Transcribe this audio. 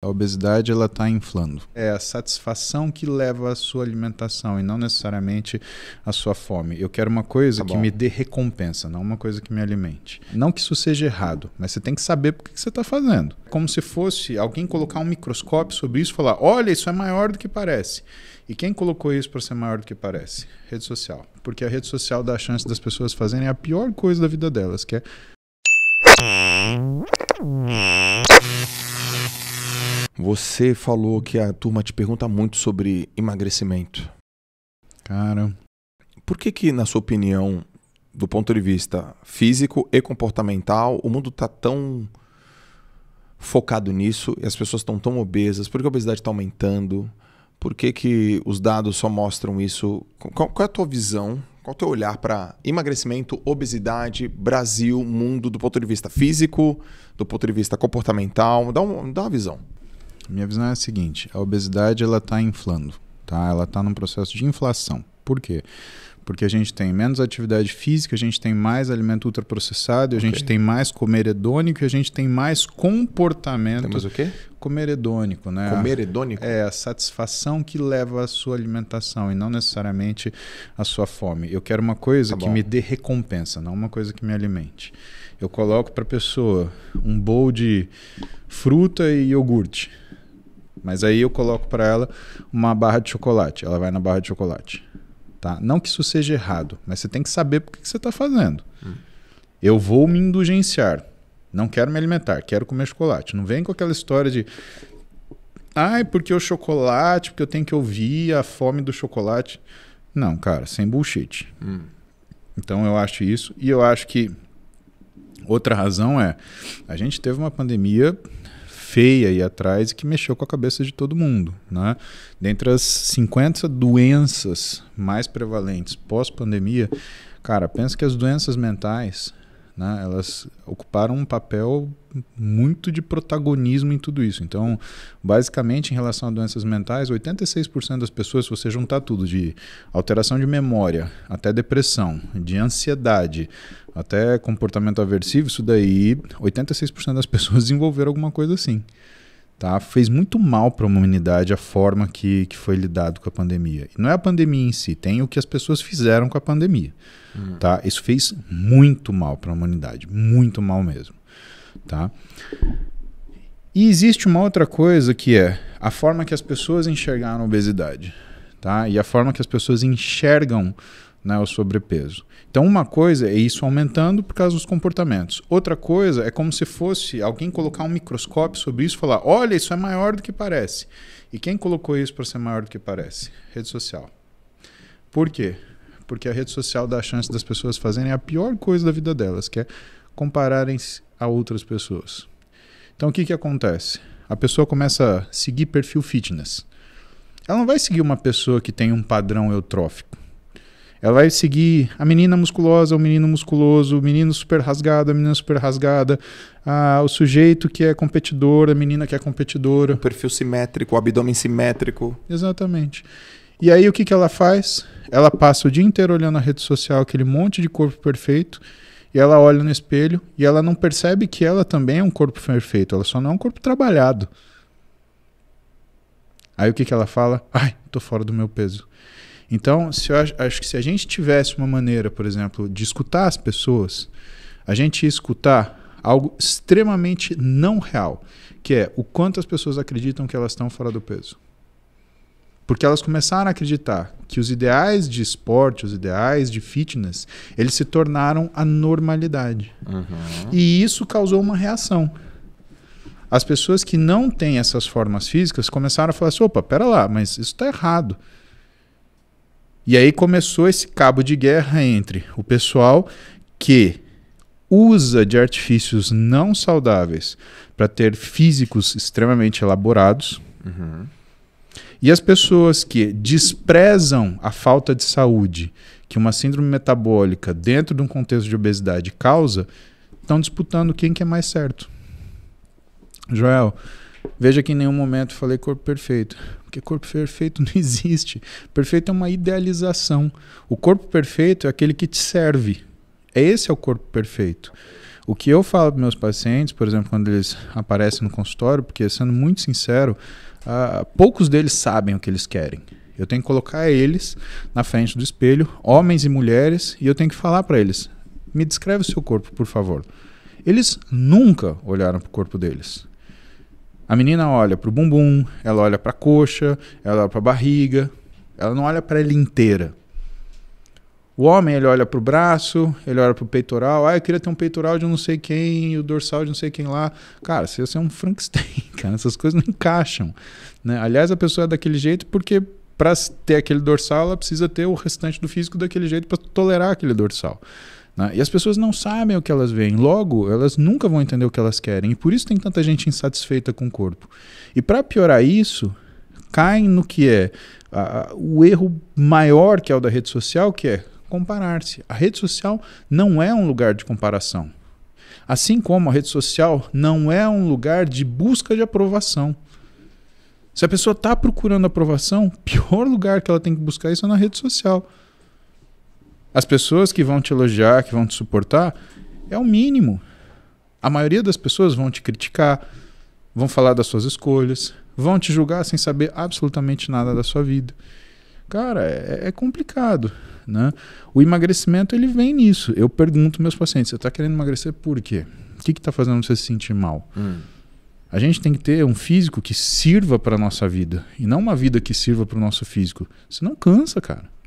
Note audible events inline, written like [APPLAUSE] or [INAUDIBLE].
A obesidade ela está inflando. É a satisfação que leva à sua alimentação e não necessariamente à sua fome. Eu quero uma coisa tá que me dê recompensa, não uma coisa que me alimente. Não que isso seja errado, mas você tem que saber por que você está fazendo. Como se fosse alguém colocar um microscópio sobre isso e falar: olha, isso é maior do que parece. E quem colocou isso para ser maior do que parece? Rede social. Porque a rede social dá a chance das pessoas fazerem a pior coisa da vida delas, que é. Você falou que a turma te pergunta muito sobre emagrecimento. Cara. Por que que, na sua opinião, do ponto de vista físico e comportamental, o mundo está tão focado nisso e as pessoas estão tão obesas? Por que a obesidade está aumentando? Por que, que os dados só mostram isso? Qual, qual é a tua visão? Qual é o teu olhar para emagrecimento, obesidade, Brasil, mundo, do ponto de vista físico, do ponto de vista comportamental? Dá, um, dá uma visão. Minha visão é a seguinte: a obesidade ela está inflando, tá? Ela está num processo de inflação. Por quê? Porque a gente tem menos atividade física, a gente tem mais alimento ultraprocessado, okay. a gente tem mais comer hedônico, a gente tem mais comportamento. Temos o quê? Comer hedônico, né? Comer hedônico? É, a satisfação que leva à sua alimentação e não necessariamente à sua fome. Eu quero uma coisa tá que me dê recompensa, não uma coisa que me alimente. Eu coloco para a pessoa um bowl de fruta e iogurte mas aí eu coloco para ela uma barra de chocolate. Ela vai na barra de chocolate. Tá? Não que isso seja errado, mas você tem que saber por que você está fazendo. Hum. Eu vou me indulgenciar. Não quero me alimentar, quero comer chocolate. Não vem com aquela história de. Ai, porque o chocolate, porque eu tenho que ouvir a fome do chocolate. Não, cara, sem bullshit. Hum. Então eu acho isso. E eu acho que outra razão é: a gente teve uma pandemia feia aí atrás e que mexeu com a cabeça de todo mundo. Né? Dentre as 50 doenças mais prevalentes pós-pandemia, cara, pensa que as doenças mentais né? Elas ocuparam um papel muito de protagonismo em tudo isso. Então, basicamente, em relação a doenças mentais, 86% das pessoas, se você juntar tudo, de alteração de memória até depressão, de ansiedade até comportamento aversivo, isso daí, 86% das pessoas [LAUGHS] desenvolveram alguma coisa assim. Tá? Fez muito mal para a humanidade a forma que, que foi lidado com a pandemia. E não é a pandemia em si, tem o que as pessoas fizeram com a pandemia. Uhum. Tá? Isso fez muito mal para a humanidade, muito mal mesmo. Tá? E existe uma outra coisa que é a forma que as pessoas enxergaram a obesidade. Tá? E a forma que as pessoas enxergam né, o sobrepeso. Então, uma coisa é isso aumentando por causa dos comportamentos. Outra coisa é como se fosse alguém colocar um microscópio sobre isso e falar: olha, isso é maior do que parece. E quem colocou isso para ser maior do que parece? Rede social. Por quê? Porque a rede social dá a chance das pessoas fazerem a pior coisa da vida delas, que é compararem-se a outras pessoas. Então, o que, que acontece? A pessoa começa a seguir perfil fitness. Ela não vai seguir uma pessoa que tem um padrão eutrófico ela vai seguir a menina musculosa, o menino musculoso, o menino super rasgado, a menina super rasgada, a, o sujeito que é competidor, a menina que é competidora. O perfil simétrico, o abdômen simétrico. Exatamente. E aí o que, que ela faz? Ela passa o dia inteiro olhando a rede social, aquele monte de corpo perfeito, e ela olha no espelho e ela não percebe que ela também é um corpo perfeito, ela só não é um corpo trabalhado. Aí o que, que ela fala? Ai, tô fora do meu peso. Então, se eu, acho que se a gente tivesse uma maneira, por exemplo, de escutar as pessoas, a gente ia escutar algo extremamente não real, que é o quanto as pessoas acreditam que elas estão fora do peso. Porque elas começaram a acreditar que os ideais de esporte, os ideais de fitness, eles se tornaram a normalidade. Uhum. E isso causou uma reação as pessoas que não têm essas formas físicas começaram a falar assim: opa, pera lá, mas isso está errado. E aí começou esse cabo de guerra entre o pessoal que usa de artifícios não saudáveis para ter físicos extremamente elaborados. Uhum. E as pessoas que desprezam a falta de saúde que uma síndrome metabólica dentro de um contexto de obesidade causa, estão disputando quem que é mais certo. Joel, Veja que em nenhum momento falei corpo perfeito, porque corpo perfeito [LAUGHS] não existe. Perfeito é uma idealização. O corpo perfeito é aquele que te serve. É esse é o corpo perfeito. O que eu falo para meus pacientes, por exemplo, quando eles aparecem no consultório, porque sendo muito sincero, uh, poucos deles sabem o que eles querem. Eu tenho que colocar eles na frente do espelho, homens e mulheres, e eu tenho que falar para eles: me descreve o seu corpo, por favor. Eles nunca olharam para o corpo deles. A menina olha para o bumbum, ela olha para a coxa, ela olha para a barriga, ela não olha para ele inteira. O homem, ele olha para o braço, ele olha para o peitoral. Ah, eu queria ter um peitoral de não sei quem, o dorsal de não sei quem lá. Cara, você, você é um Frankenstein, [LAUGHS] cara. Essas coisas não encaixam. Né? Aliás, a pessoa é daquele jeito porque para ter aquele dorsal, ela precisa ter o restante do físico daquele jeito para tolerar aquele dorsal. Né? E as pessoas não sabem o que elas veem, logo, elas nunca vão entender o que elas querem. E por isso tem tanta gente insatisfeita com o corpo. E para piorar isso, caem no que é a, o erro maior que é o da rede social, que é comparar-se. A rede social não é um lugar de comparação. Assim como a rede social não é um lugar de busca de aprovação. Se a pessoa está procurando aprovação, [LAUGHS] pior lugar que ela tem que buscar isso é na rede social. As pessoas que vão te elogiar, que vão te suportar, é o mínimo. A maioria das pessoas vão te criticar, vão falar das suas escolhas, vão te julgar sem saber absolutamente nada da sua vida. Cara, é, é, é complicado, né? O emagrecimento ele vem nisso. Eu pergunto meus pacientes: você está querendo emagrecer por quê? O que está fazendo você se sentir mal? Hum. A gente tem que ter um físico que sirva para nossa vida e não uma vida que sirva para o nosso físico. Você não cansa, cara.